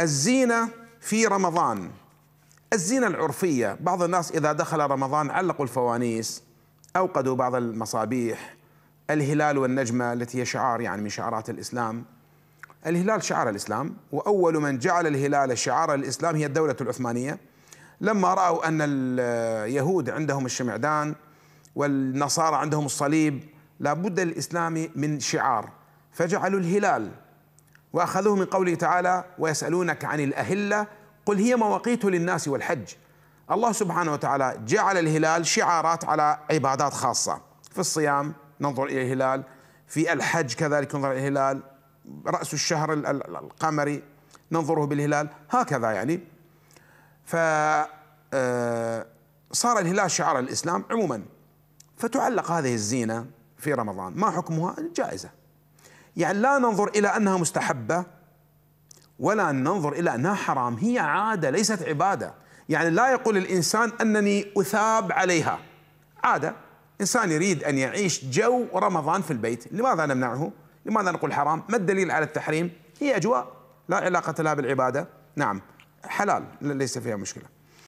الزينة في رمضان الزينة العرفية بعض الناس إذا دخل رمضان علقوا الفوانيس أوقدوا بعض المصابيح الهلال والنجمة التي هي شعار يعني من شعارات الإسلام الهلال شعار الإسلام وأول من جعل الهلال شعار الإسلام هي الدولة العثمانية لما رأوا أن اليهود عندهم الشمعدان والنصارى عندهم الصليب لابد الإسلام من شعار فجعلوا الهلال واخذوه من قوله تعالى ويسالونك عن الاهله قل هي مواقيت للناس والحج الله سبحانه وتعالى جعل الهلال شعارات على عبادات خاصه في الصيام ننظر الى الهلال في الحج كذلك ننظر الى الهلال راس الشهر القمري ننظره بالهلال هكذا يعني ف آه، صار الهلال شعار الاسلام عموما فتعلق هذه الزينه في رمضان ما حكمها جائزه يعني لا ننظر إلى أنها مستحبة ولا ننظر إلى أنها حرام هي عادة ليست عبادة يعني لا يقول الإنسان أنني أثاب عليها عادة إنسان يريد أن يعيش جو رمضان في البيت لماذا نمنعه؟ لماذا نقول حرام؟ ما الدليل على التحريم؟ هي أجواء لا علاقة لها بالعبادة نعم حلال ليس فيها مشكله